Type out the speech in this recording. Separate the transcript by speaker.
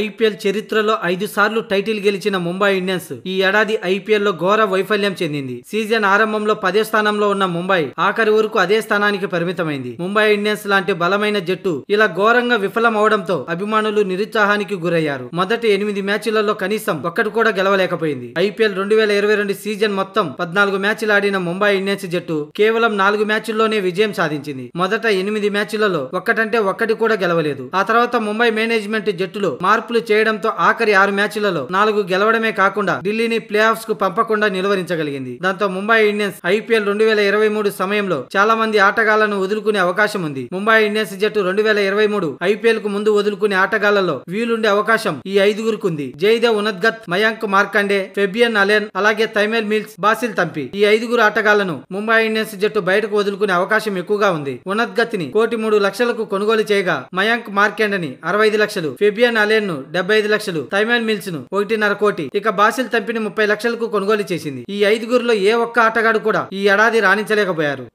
Speaker 1: IPL చరిత్రలో ఐదు సార్లు టైటిల్ గెలిచిన ముంబై ఇండియన్స్ ఈ ఏడాది ఐపీఎల్ లో ఘోర వైఫల్యం చెందింది సీజన్ ఆరంభంలో పదే స్థానంలో ఉన్న ముంబై ఆఖరి వరకు అదే స్థానానికి పరిమితమైంది ముంబై ఇండియన్స్ లాంటి బలమైన జట్టు ఇలా ఘోరంగా విఫలం అవడంతో అభిమానులు నిరుత్సాహానికి గురయ్యారు మొదటి ఎనిమిది మ్యాచ్లలో కనీసం ఒక్కటి కూడా గెలవలేకపోయింది ఐపీఎల్ రెండు వేల ఇరవై రెండు సీజన్ మొత్తం పద్నాలుగు మ్యాచ్లు ఆడిన ముంబై ఇండియన్స్ జట్టు కేవలం నాలుగు మ్యాచ్ల్లోనే విజయం సాధించింది మొదట ఎనిమిది మ్యాచ్లలో ఒక్కటంటే ఒక్కటి కూడా గెలవలేదు ఆ తర్వాత ముంబై మేనేజ్మెంట్ జట్టులో మార్పు మార్పులు చేయడంతో ఆఖరి ఆరు మ్యాచ్లలో నాలుగు గెలవడమే కాకుండా ఢిల్లీని ప్లే ఆఫ్స్ కు పంపకుండా నిలువరించగలిగింది దాంతో ముంబై ఇండియన్స్ ఐపీఎల్ రెండు వేల ఇరవై మూడు సమయంలో చాలా మంది ఆటగాళ్లను వదులుకునే అవకాశం ఉంది ముంబై ఇండియన్స్ జట్టు రెండు వేల ఇరవై మూడు ఐపీఎల్ కు ముందు వదులుకునే ఆటగాళ్లలో వీలుండే అవకాశం ఈ ఐదుగురికి ఉంది జయదేవ్ ఉనద్గత్ మయాంక్ మార్కండే ఫెబియన్ అలెన్ అలాగే తైమేల్ మిల్స్ బాసిల్ తంపి ఈ ఐదుగురు ఆటగాళ్లను ముంబై ఇండియన్స్ జట్టు బయటకు వదులుకునే అవకాశం ఎక్కువగా ఉంది ని కోటి మూడు లక్షలకు కొనుగోలు చేయగా మయాంక్ మార్కెండని అరవై ఐదు లక్షలు ఫెబియన్ అలెన్ ను డెబ్బై ఐదు లక్షలు తైమాన్ మిల్స్ ను ఒకటిన్నర కోటి ఇక బాసిల్ తంపిని ముప్పై లక్షలకు కొనుగోలు చేసింది ఈ ఐదుగురులో ఏ ఒక్క ఆటగాడు కూడా ఈ ఏడాది రాణించలేకపోయారు